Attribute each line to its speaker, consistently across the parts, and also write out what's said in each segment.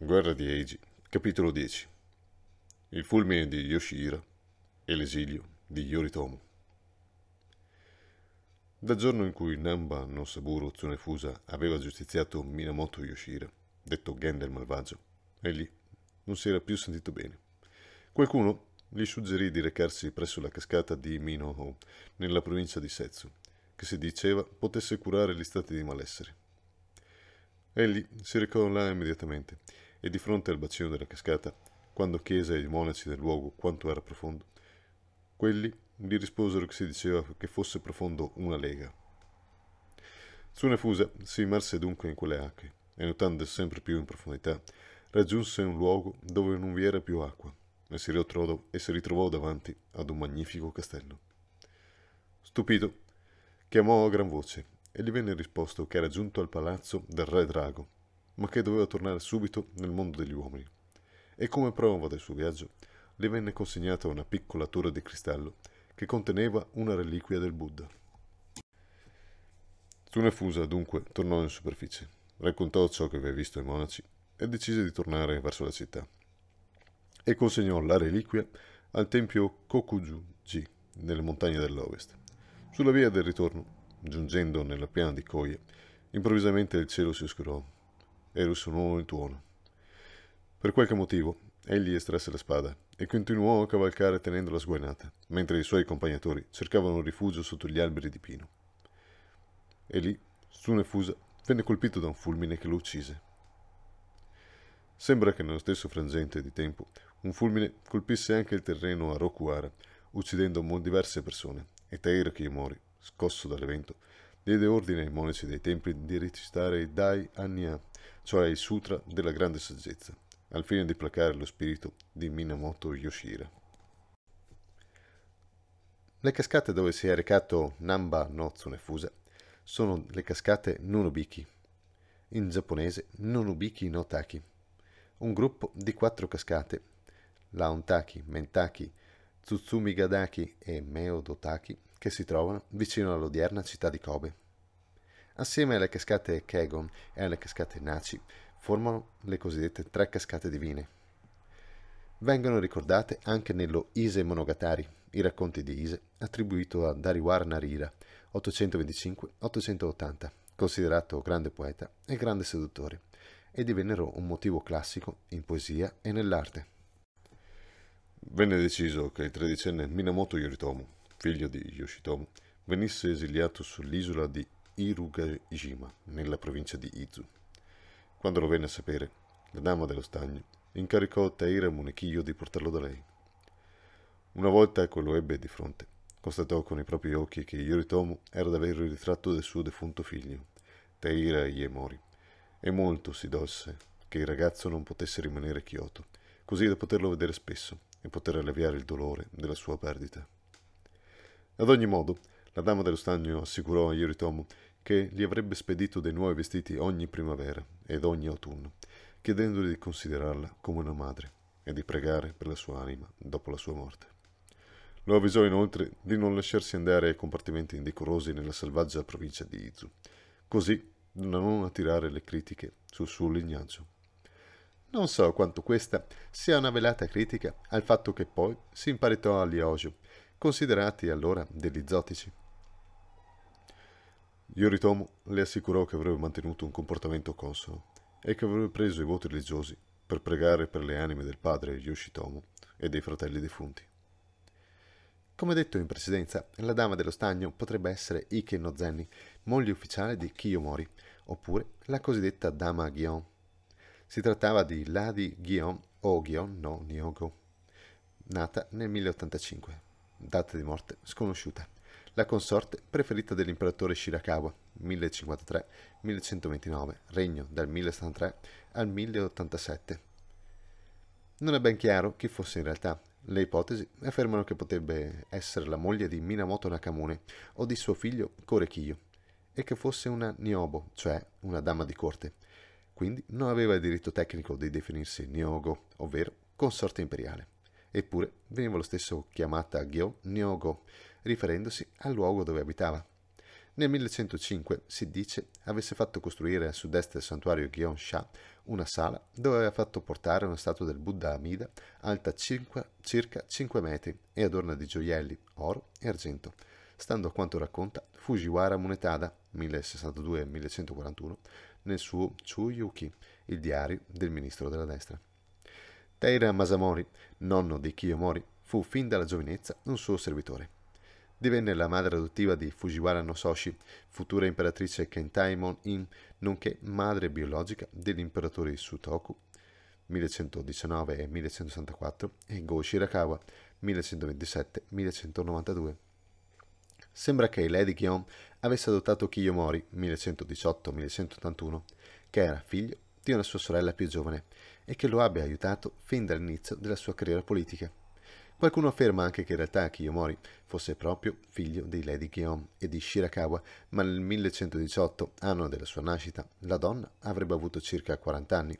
Speaker 1: Guerra di Eiji, capitolo 10 Il fulmine di Yoshihira e l'esilio di Yoritomo Dal giorno in cui Namba no Saburo Tsunefusa aveva giustiziato Minamoto Yoshihira, detto Genda il malvagio, egli non si era più sentito bene. Qualcuno gli suggerì di recarsi presso la cascata di Minoho, nella provincia di Setsu, che si diceva potesse curare gli stati di malessere. Egli si recò là immediatamente e di fronte al bacino della cascata, quando chiese ai monaci del luogo quanto era profondo, quelli gli risposero che si diceva che fosse profondo una lega. Tsunefusa si immerse dunque in quelle acque e nuotando sempre più in profondità, raggiunse un luogo dove non vi era più acqua e si ritrovò, e si ritrovò davanti ad un magnifico castello. Stupito, chiamò a gran voce e gli venne risposto che era giunto al palazzo del re Drago ma che doveva tornare subito nel mondo degli uomini. E come prova del suo viaggio, le venne consegnata una piccola torre di cristallo che conteneva una reliquia del Buddha. Tunefusa dunque tornò in superficie, raccontò ciò che aveva visto ai monaci e decise di tornare verso la città. E consegnò la reliquia al tempio Kokuju-ji, nelle montagne dell'ovest. Sulla via del ritorno, giungendo nella piana di Koye, improvvisamente il cielo si oscurò ero su nuovo in tuono. Per qualche motivo, egli estrasse la spada e continuò a cavalcare tenendola sguainata, mentre i suoi accompagnatori cercavano rifugio sotto gli alberi di pino. E lì, Stunefusa venne colpito da un fulmine che lo uccise. Sembra che nello stesso frangente di tempo un fulmine colpisse anche il terreno a Rokuara, uccidendo diverse persone, e Taira Kiyomori, scosso dall'evento, diede ordine ai monaci dei templi di recitare i Dai Anya cioè il Sutra della grande saggezza, al fine di placare lo spirito di Minamoto Yoshira. Le cascate dove si è recato Namba no Tsunefusa sono le cascate Nunubiki, in giapponese Nunubiki no Taki, un gruppo di quattro cascate, Launtaki, Mentaki, Tsutsumigadaki e Meodotaki, che si trovano vicino all'odierna città di Kobe. Assieme alle cascate Kegon e alle cascate Naci formano le cosiddette tre cascate divine. Vengono ricordate anche nello Ise Monogatari, i racconti di Ise, attribuito a Dariwar Narira, 825-880, considerato grande poeta e grande seduttore, e divennero un motivo classico in poesia e nell'arte. Venne deciso che il tredicenne Minamoto Yoritomo, figlio di Yoshitomo, venisse esiliato sull'isola di Irugajima, nella provincia di Izu. Quando lo venne a sapere, la dama dello stagno incaricò Taira Munekiyo di portarlo da lei. Una volta che lo ebbe di fronte, constatò con i propri occhi che Yoritomo era davvero il ritratto del suo defunto figlio, Taira Iemori, e molto si dolse che il ragazzo non potesse rimanere a Kyoto, così da poterlo vedere spesso e poter alleviare il dolore della sua perdita. Ad ogni modo, la dama dello stagno assicurò a Yoritomo che gli avrebbe spedito dei nuovi vestiti ogni primavera ed ogni autunno, chiedendogli di considerarla come una madre e di pregare per la sua anima dopo la sua morte. Lo avvisò inoltre di non lasciarsi andare ai compartimenti indecorosi nella selvaggia provincia di Izu, così da non attirare le critiche sul suo lignaggio. Non so quanto questa sia una velata critica al fatto che poi si imparitò agli Ojo, considerati allora degli zotici Yoritomo le assicurò che avrebbe mantenuto un comportamento consono e che avrebbe preso i voti religiosi per pregare per le anime del padre Yoshitomo e dei fratelli defunti. Come detto in precedenza, la dama dello stagno potrebbe essere Ike Nozenni, moglie ufficiale di Kiyomori, oppure la cosiddetta dama Gion. Si trattava di Ladi Gion o Gion no Nyogo, nata nel 1085, data di morte sconosciuta la consorte preferita dell'imperatore Shirakawa, 1053-1129, regno dal 1073 al 1087. Non è ben chiaro chi fosse in realtà. Le ipotesi affermano che potrebbe essere la moglie di Minamoto Nakamune o di suo figlio Korekiyo, e che fosse una niobo, cioè una dama di corte. Quindi non aveva il diritto tecnico di definirsi niogo, ovvero consorte imperiale. Eppure veniva lo stesso chiamata Gyo Niogo, riferendosi al luogo dove abitava. Nel 1105 si dice avesse fatto costruire a sud-est del santuario Gyeon Sha una sala dove aveva fatto portare una statua del Buddha Amida alta 5, circa 5 metri e adorna di gioielli, oro e argento. Stando a quanto racconta Fujiwara Munetada 1062-1141 nel suo Chuyuki, il diario del ministro della destra. Teira Masamori, nonno di Kiyomori, fu fin dalla giovinezza un suo servitore. Divenne la madre adottiva di Fujiwara no Soshi, futura imperatrice Kentaimon In, nonché madre biologica degli imperatori Sutoku 1119 e 1164 e Go Shirakawa 1127-1192. Sembra che Lady Gion avesse adottato Kiyomori 1118-1181, che era figlio di una sua sorella più giovane, e che lo abbia aiutato fin dall'inizio della sua carriera politica. Qualcuno afferma anche che in realtà Kiyomori fosse proprio figlio di Lady Gion e di Shirakawa, ma nel 1118, anno della sua nascita, la donna avrebbe avuto circa 40 anni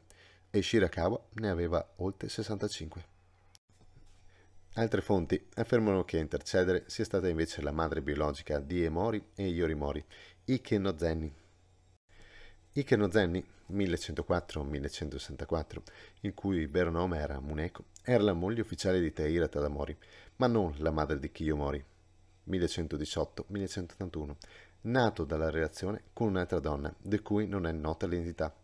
Speaker 1: e Shirakawa ne aveva oltre 65. Altre fonti affermano che a intercedere sia stata invece la madre biologica di Emori e Yorimori, Ike no Zenni, Ikeno Zenni, 1104-1164, il cui vero nome era Muneko, era la moglie ufficiale di Teira Tadamori, ma non la madre di Kiyomori, 1118-1181, nato dalla relazione con un'altra donna, di cui non è nota l'identità,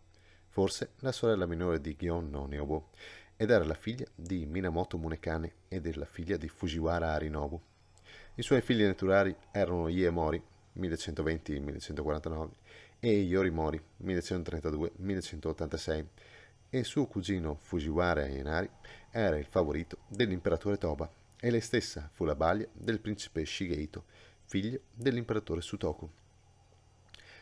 Speaker 1: forse la sorella minore di Gion no Neobo, ed era la figlia di Minamoto Munekane e della figlia di Fujiwara Arinobu. I suoi figli naturali erano Iemori, 1120-1149, e Iori Mori 1132-1186 e suo cugino Fujiwara Ayanari era il favorito dell'imperatore Toba e lei stessa fu la balia del principe Shigeito, figlio dell'imperatore Sutoku.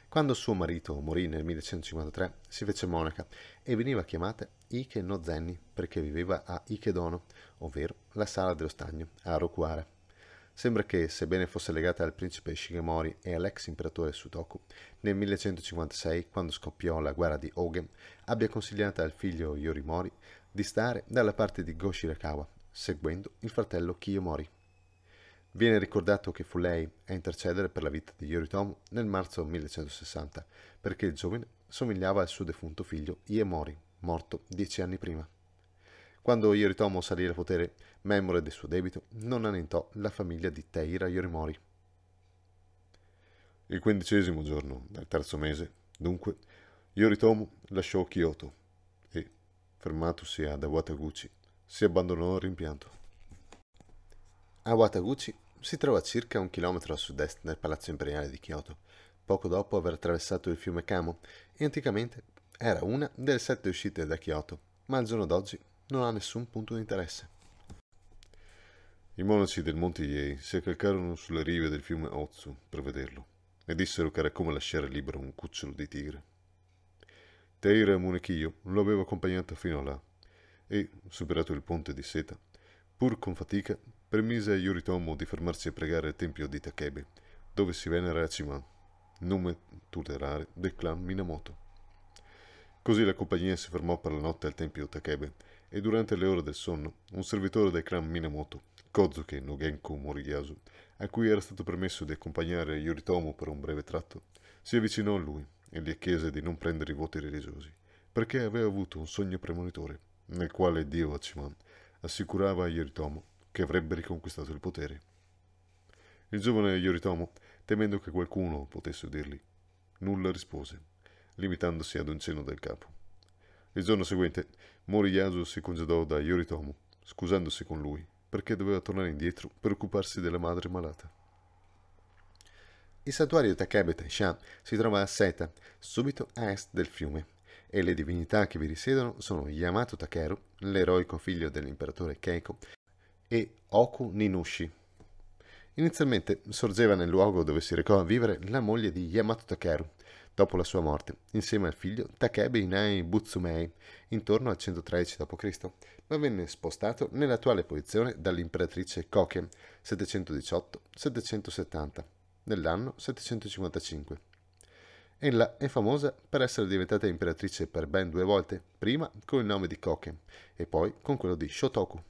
Speaker 1: Quando suo marito morì nel 1153 si fece monaca e veniva chiamata Ike no Zenni perché viveva a Ikedono, ovvero la sala dello stagno, a Rokuara. Sembra che, sebbene fosse legata al principe Shigemori e all'ex imperatore Sutoku, nel 1156, quando scoppiò la guerra di Ogen, abbia consigliato al figlio Yorimori di stare dalla parte di Goshirakawa, seguendo il fratello Kiyomori. Viene ricordato che fu lei a intercedere per la vita di Yoritomo nel marzo 1160, perché il giovane somigliava al suo defunto figlio Iemori, morto dieci anni prima. Quando Yoritomo salì al potere, memore del suo debito, non annientò la famiglia di Teira Yorimori. Il quindicesimo giorno del terzo mese, dunque, Yoritomo lasciò Kyoto e, fermatosi ad Awataguchi, si abbandonò al rimpianto. Awataguchi si trova a circa un chilometro a sud-est del Palazzo Imperiale di Kyoto, poco dopo aver attraversato il fiume Kamo, e anticamente era una delle sette uscite da Kyoto, ma al giorno d'oggi non ha nessun punto di interesse. I monaci del monte Yei si accalcarono sulle rive del fiume Ozu per vederlo e dissero che era come lasciare libero un cucciolo di tigre. Teira Munechiyo lo aveva accompagnato fino là e, superato il ponte di seta, pur con fatica, permise a Yoritomo di fermarsi a pregare al tempio di Takebe, dove si venera Achiman, nome tutelare del clan Minamoto. Così la compagnia si fermò per la notte al tempio Takebe, e durante le ore del sonno un servitore del clan Minamoto, Kozuke Nogenko Genko Moriyasu, a cui era stato permesso di accompagnare Yoritomo per un breve tratto, si avvicinò a lui e gli chiese di non prendere i voti religiosi, perché aveva avuto un sogno premonitore, nel quale Dio Hachiman assicurava a Yoritomo che avrebbe riconquistato il potere. Il giovane Yoritomo, temendo che qualcuno potesse udirli, nulla rispose, limitandosi ad un cenno del capo. Il giorno seguente Moriyasu si congedò da Yoritomo, scusandosi con lui, perché doveva tornare indietro per occuparsi della madre malata. Il santuario Takebe Taishan si trova a Seta, subito a est del fiume, e le divinità che vi risiedono sono Yamato Takeru, l'eroico figlio dell'imperatore Keiko, e Oku Ninushi. Inizialmente sorgeva nel luogo dove si recò a vivere la moglie di Yamato Takeru, dopo la sua morte, insieme al figlio Takebe Inai Butsumei, intorno al 113 d.C., ma venne spostato nell'attuale posizione dall'imperatrice Koke 718-770 nell'anno 755. Ella è famosa per essere diventata imperatrice per ben due volte, prima con il nome di Koke e poi con quello di Shotoku.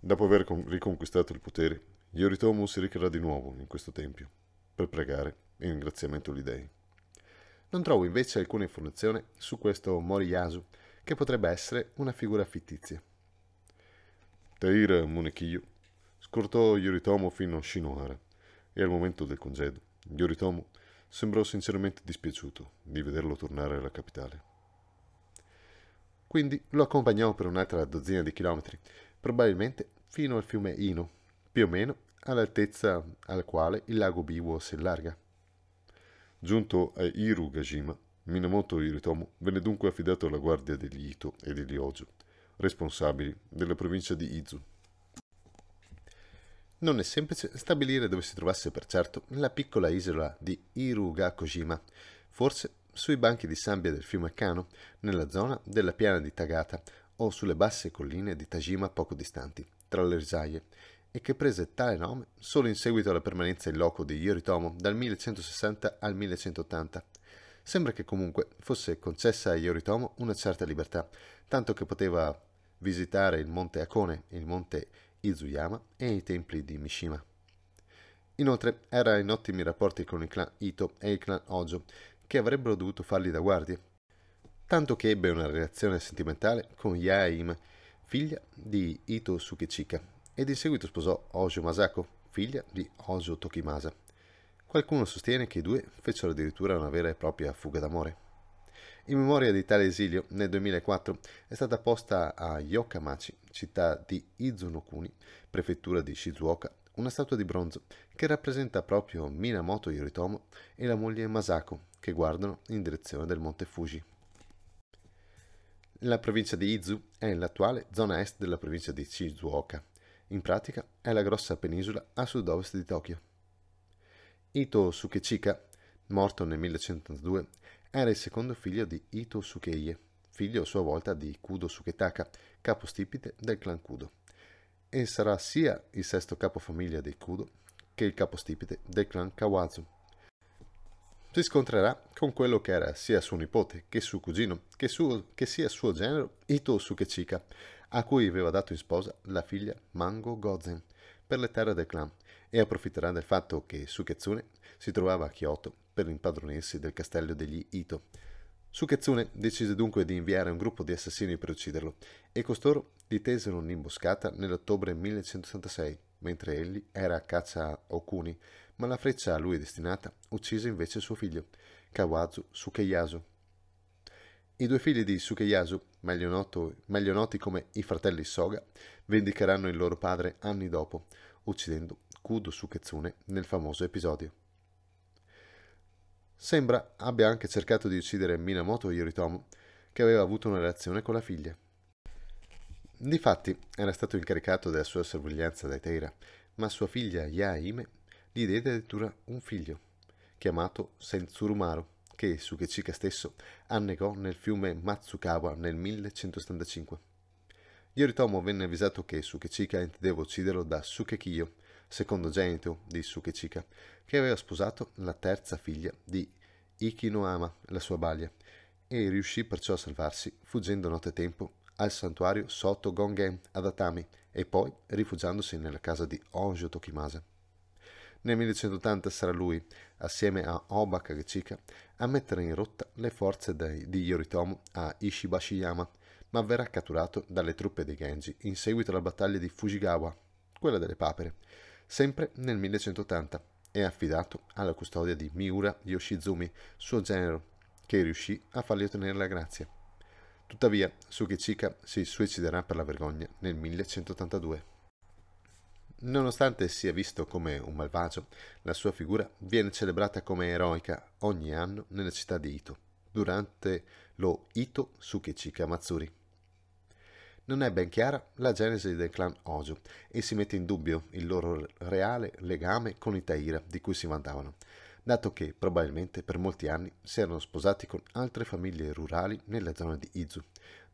Speaker 1: Dopo aver riconquistato il potere, Yoritomo si recherà di nuovo in questo tempio per pregare in ringraziamento agli dei. Non trovo invece alcuna informazione su questo Moriyasu, che potrebbe essere una figura fittizia. Tair Munekiyo scortò Yoritomo fino a Shinohara e al momento del congedo Yoritomo sembrò sinceramente dispiaciuto di vederlo tornare alla capitale. Quindi lo accompagnò per un'altra dozzina di chilometri, probabilmente fino al fiume Ino, più o meno all'altezza al quale il lago Biwo si allarga. Giunto a Irugashima, Minamoto Iritomo venne dunque affidato alla guardia degli Ito e degli Ojo, responsabili della provincia di Izu. Non è semplice stabilire dove si trovasse per certo la piccola isola di Irugakojima, forse sui banchi di sabbia del fiume Kano, nella zona della piana di Tagata o sulle basse colline di Tajima poco distanti, tra le risaie, e che prese tale nome solo in seguito alla permanenza in loco di Yoritomo dal 1160 al 1180. Sembra che comunque fosse concessa a Yoritomo una certa libertà, tanto che poteva visitare il monte Akone, il monte Izuyama e i templi di Mishima. Inoltre era in ottimi rapporti con il clan Ito e il clan Ojo, che avrebbero dovuto fargli da guardie, tanto che ebbe una relazione sentimentale con Yaim, figlia di Ito Sukichika, ed in seguito sposò Ojo Masako, figlia di Ojo Tokimasa. Qualcuno sostiene che i due fecero addirittura una vera e propria fuga d'amore. In memoria di tale esilio, nel 2004 è stata posta a Yokamachi, città di Izunokuni, prefettura di Shizuoka, una statua di bronzo che rappresenta proprio Minamoto Yoritomo e la moglie Masako che guardano in direzione del monte Fuji. La provincia di Izu è l'attuale zona est della provincia di Shizuoka in pratica è la grossa penisola a sud-ovest di Tokyo. Ito Sukechika, morto nel 1102, era il secondo figlio di Ito Sukeie, figlio a sua volta di Kudo Suketaka, capostipite del clan Kudo, e sarà sia il sesto capofamiglia dei Kudo che il capostipite del clan Kawazu. Si scontrerà con quello che era sia suo nipote che suo cugino, che, suo, che sia suo genero Ito Sukechika, a cui aveva dato in sposa la figlia Mango Gozen per le terre del clan e approfitterà del fatto che Suketsune si trovava a Kyoto per impadronirsi del castello degli Ito. Suketsune decise dunque di inviare un gruppo di assassini per ucciderlo e costoro gli tesero un'imboscata nell'ottobre 1166 mentre egli era a caccia a Okuni, ma la freccia a lui destinata uccise invece suo figlio, Kawazu Sukeyasu, i due figli di Sukeyasu, meglio, noto, meglio noti come i fratelli Soga, vendicheranno il loro padre anni dopo, uccidendo Kudo Suketsune nel famoso episodio. Sembra abbia anche cercato di uccidere Minamoto Yoritomo, che aveva avuto una relazione con la figlia. Difatti, era stato incaricato della sua sorveglianza da Teira, ma sua figlia Yahime gli diede addirittura un figlio, chiamato Sensurumaru che Sugechika stesso annegò nel fiume Matsukawa nel 1175. Yoritomo venne avvisato che Sukechika intendeva ucciderlo da Sukekiyo, secondogenito di Sukechika, che aveva sposato la terza figlia di Ikinoama, la sua balia, e riuscì perciò a salvarsi, fuggendo nottetempo al santuario Soto Gongen ad Atami e poi rifugiandosi nella casa di Onjo Tokimasa. Nel 1180 sarà lui, assieme a Oba Kagechika, a mettere in rotta le forze di Yoritomo a Ishibashiyama, ma verrà catturato dalle truppe dei Genji in seguito alla battaglia di Fujigawa, quella delle papere, sempre nel 1180, e affidato alla custodia di Miura Yoshizumi, suo genero, che riuscì a fargli ottenere la grazia. Tuttavia, Sukichika si suiciderà per la vergogna nel 1182. Nonostante sia visto come un malvagio, la sua figura viene celebrata come eroica ogni anno nella città di Ito, durante lo Ito Sukichika Matsuri. Non è ben chiara la genesi del clan Ojo e si mette in dubbio il loro reale legame con i Taira di cui si vantavano, dato che probabilmente per molti anni si erano sposati con altre famiglie rurali nella zona di Izu,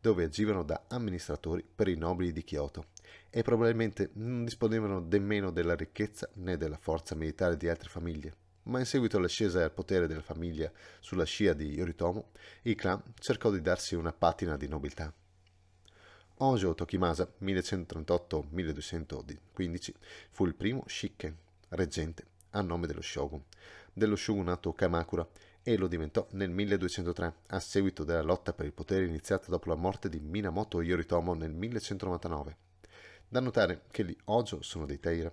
Speaker 1: dove agivano da amministratori per i nobili di Kyoto e probabilmente non disponevano nemmeno della ricchezza né della forza militare di altre famiglie. Ma in seguito all'ascesa al potere della famiglia sulla scia di Yoritomo, il clan cercò di darsi una patina di nobiltà. Onjo Tokimasa, 1138-1215, fu il primo Shiken, reggente, a nome dello shogun, dello shogunato Kamakura e lo diventò nel 1203 a seguito della lotta per il potere iniziata dopo la morte di Minamoto Yoritomo nel 1199. Da notare che gli Ojo sono dei Teira,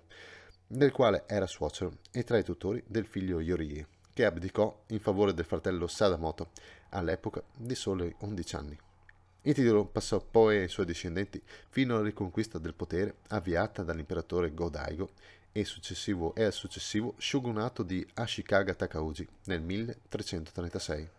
Speaker 1: del quale era suocero e tra i tutori del figlio Yorie, che abdicò in favore del fratello Sadamoto all'epoca di soli 11 anni. Il titolo passò poi ai suoi discendenti fino alla riconquista del potere avviata dall'imperatore Go-Daigo e, successivo, e al successivo shogunato di Ashikaga Takauji nel 1336.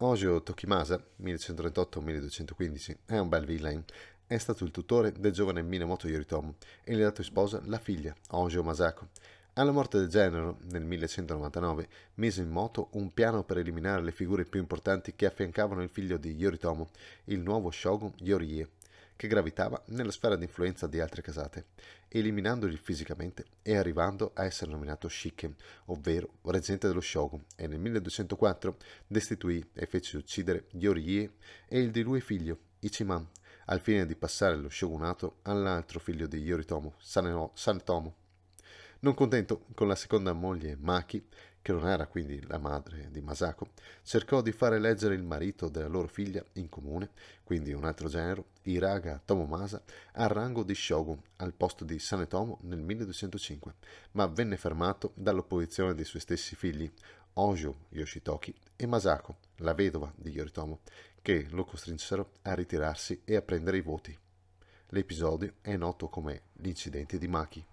Speaker 1: Ojo Tokimasa 1138-1215 è un bel villain è stato il tutore del giovane Minamoto Yoritomo e gli ha dato in sposa la figlia, Onjo Masako. Alla morte del genero, nel 1199, mise in moto un piano per eliminare le figure più importanti che affiancavano il figlio di Yoritomo, il nuovo shogun Yorie, che gravitava nella sfera di influenza di altre casate, eliminandoli fisicamente e arrivando a essere nominato Shiken, ovvero reggente dello Shogun, e nel 1204 destituì e fece uccidere Yorie e il di lui figlio, Ichiman, al fine di passare lo shogunato all'altro figlio di Yoritomo, Sanetomo. Non contento con la seconda moglie Maki, che non era quindi la madre di Masako, cercò di fare leggere il marito della loro figlia in comune, quindi un altro genero, Iraga Tomomasa, al rango di shogun al posto di Sanetomo nel 1205, ma venne fermato dall'opposizione dei suoi stessi figli, Ojo Yoshitoki e Masako, la vedova di Yoritomo, che lo costrinsero a ritirarsi e a prendere i voti. L'episodio è noto come l'incidente di Maki.